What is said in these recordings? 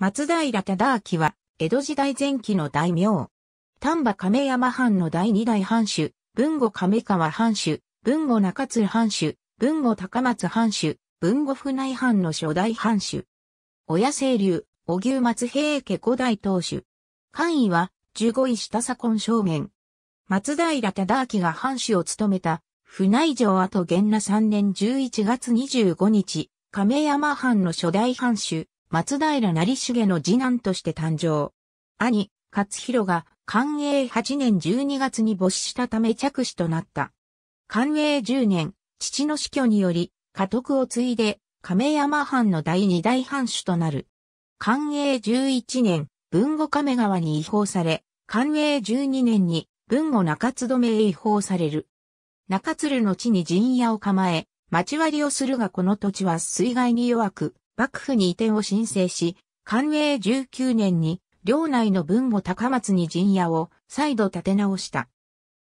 松平忠明は、江戸時代前期の大名。丹波亀山藩の第二代藩主、文後亀川藩主、文後中津藩主、文後高松藩主、文後府内藩の初代藩主。親清流、小牛松平家五代当主。官位は、十五位下左近正面。松平忠明が藩主を務めた、府内城跡元那三年十一月二十五日、亀山藩の初代藩主、松平成重の次男として誕生。兄、勝弘が寛永8年12月に没したため着手となった。寛永10年、父の死去により、家督を継いで、亀山藩の第二大藩主となる。寛永11年、文後亀川に違法され、寛永12年に文後中津留へ違法される。中鶴の地に陣屋を構え、町割りをするがこの土地は水害に弱く、幕府に移転を申請し、寛永19年に、領内の文後高松に陣屋を再度建て直した。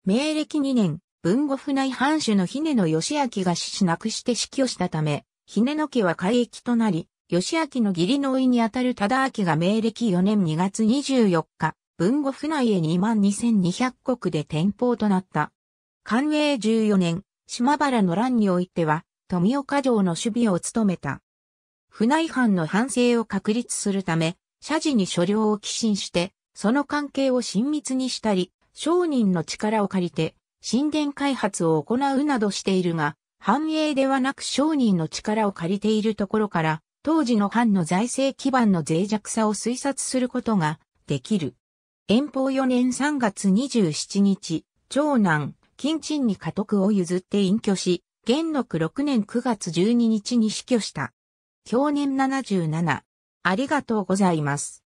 明暦2年、文後府内藩主の姫野義明が死死亡くして死去したため、姫野家は海域となり、義明の義理の甥にあたる忠明が明暦4年2月24日、文後府内へ2万2200石で転封となった。寛永14年、島原の乱においては、富岡城の守備を務めた。府内藩の反省を確立するため、社寺に所領を寄進して、その関係を親密にしたり、商人の力を借りて、神殿開発を行うなどしているが、繁栄ではなく商人の力を借りているところから、当時の藩の財政基盤の脆弱さを推察することができる。遠方4年3月27日、長男、金鎮に家督を譲って隠居し、元禄6年9月12日に死去した。享年77。ありがとうございます。